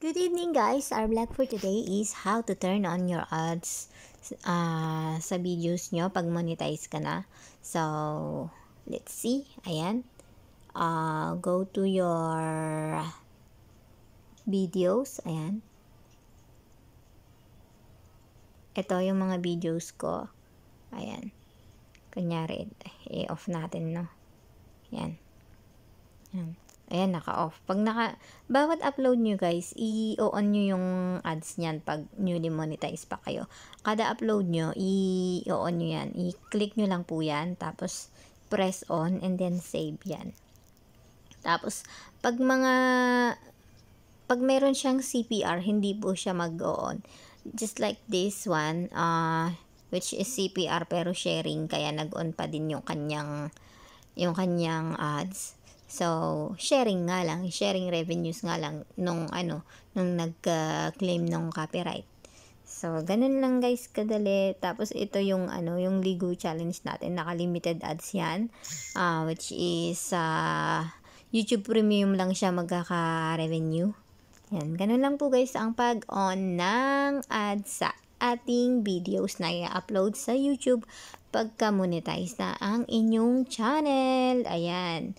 Good evening guys! Our vlog for today is how to turn on your ads uh, ah, sa videos nyo pag monetize ka na. So, let's see. Ayan. Uh, go to your videos. Ayan. Ito yung mga videos ko. Ayan. Kunyari, i-off eh, natin, no? Ayan. Ayan. Ayan, naka-off. Pag naka, bawat upload nyo guys, i-on nyo yung ads niyan pag newly monetize pa kayo. Kada upload nyo, i-on nyo yan. I-click nyo lang po yan, tapos press on and then save yan. Tapos, pag mga, pag meron siyang CPR, hindi po siya mag-on. Just like this one, uh, which is CPR pero sharing, kaya nag-on pa din yung kanyang, yung kanyang ads So, sharing nga lang, sharing revenues nga lang nung ano, nung nag-claim ng copyright. So, ganun lang guys, kadali. Tapos, ito yung, ano, yung Ligo Challenge natin. Naka-limited ads yan. Uh, which is, uh, YouTube Premium lang siya magkaka-revenue. Yan, ganun lang po guys ang pag-on ng ads sa ating videos na i-upload sa YouTube pagka-monetize na ang inyong channel. Ayan.